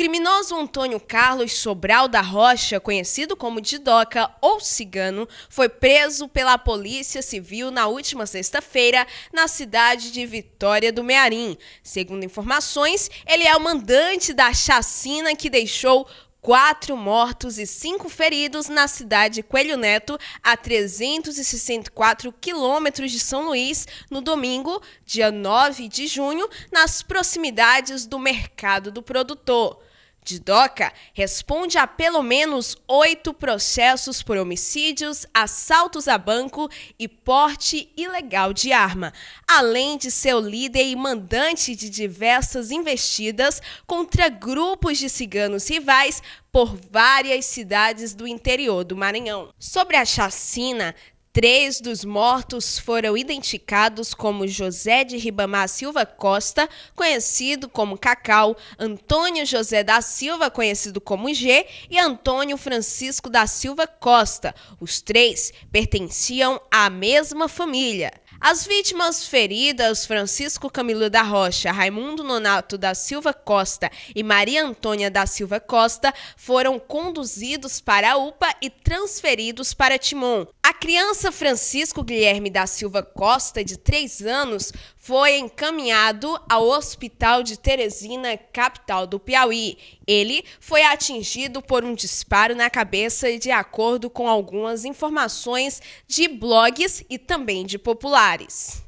criminoso Antônio Carlos Sobral da Rocha, conhecido como Didoca ou Cigano, foi preso pela Polícia Civil na última sexta-feira na cidade de Vitória do Mearim. Segundo informações, ele é o mandante da chacina que deixou quatro mortos e cinco feridos na cidade Coelho Neto, a 364 quilômetros de São Luís, no domingo, dia 9 de junho, nas proximidades do mercado do produtor. Didoca responde a pelo menos oito processos por homicídios, assaltos a banco e porte ilegal de arma, além de ser o líder e mandante de diversas investidas contra grupos de ciganos rivais por várias cidades do interior do Maranhão. Sobre a chacina, Três dos mortos foram identificados como José de Ribamar Silva Costa, conhecido como Cacau, Antônio José da Silva, conhecido como G, e Antônio Francisco da Silva Costa. Os três pertenciam à mesma família. As vítimas feridas, Francisco Camilo da Rocha, Raimundo Nonato da Silva Costa e Maria Antônia da Silva Costa, foram conduzidos para a UPA e transferidos para Timon. A criança Francisco Guilherme da Silva Costa, de 3 anos, foi encaminhado ao Hospital de Teresina, capital do Piauí. Ele foi atingido por um disparo na cabeça, de acordo com algumas informações de blogs e também de populares. Soares.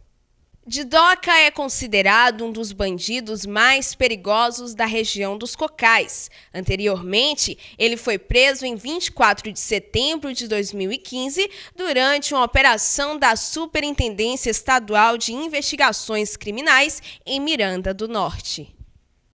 Didoca é considerado um dos bandidos mais perigosos da região dos Cocais. Anteriormente, ele foi preso em 24 de setembro de 2015 durante uma operação da Superintendência Estadual de Investigações Criminais em Miranda do Norte.